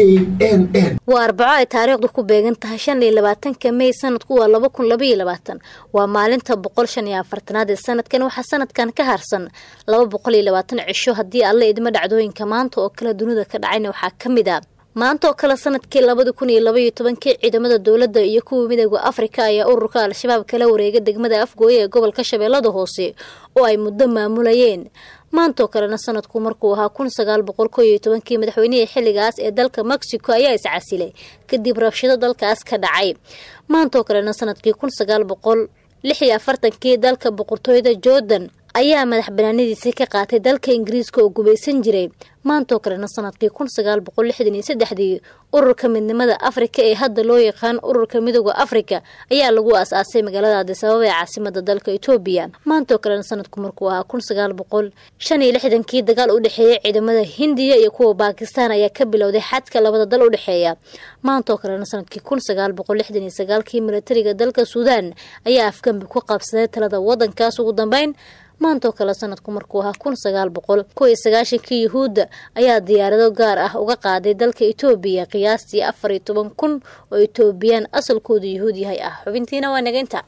waa arbaco ay taariikhdu ku beegan tahay shan iyo labaatanka may sanadku waa laba kun labaiyo labaatan waa maalinta boqol shan iyo afartanaad ee sanadkan waxaa sanadkan ka harsan laba boqol iyo labaatan cisho haddii alla idmo dhacdooyinka maanta oo kale dunida ka dhacayna waxaa ka mid a ah maantaoo kale sanadkii labada kun iyo labaiyo tobankii ciidamada dowladda iyo kuwa midowda afrika ayaa ururka al-shabaab kala wareega degmada afgooye ee gobolka shabeellada hoose oo ay muddo maamulayeen maantaoo kalena sanadku markuu ahaa kun sagaal boqol ko iyo tobankii madaxweynihii xilligaas ee dalka mexico ayaa iscasilay kadib rabshado dalkaas ka dhacay maantaoo kalena sanadkii kun sagaal boqol lix iyo afartankii dalka boqortooyada jordan ayaa madax banaanadiisa ka qaatay dalka ingiriiska oo gubaysan jiray maantoo kalena sanadkii kun sagaal boqol saddexdii ururka midnimada afrika ee hadda loo yaqaan ururka midooda afrika ayaa lagu aas-aasay magaalada adisababa ee caasimada dalka etoobiya maantoo kalena sanadku markuu ahaa kun sagaal boqol shan lixdankii dagaal u dhexeeya ciidamada hindiya iyo kuwa baakistan ayaa ka bilowday xadka labada dal u dhexeeya maantoo kalena sanadkii kun sagaal boqol sagaalkii milatariga dalka suudaan ayaa afgambi ku qabsaday talada wadankaas ugu dambeyn maantoo kale sanadku markuu ahaa kun sagaal boqol kuw iyo sagaashankii yuhuudda ayaa diyaarado gaar ah uga qaaday dalka etoobiya qiyaastii afar iyo toban kun oo etoobiyaan asalkooda yuhuud yahay ah xubintiina waa nageynta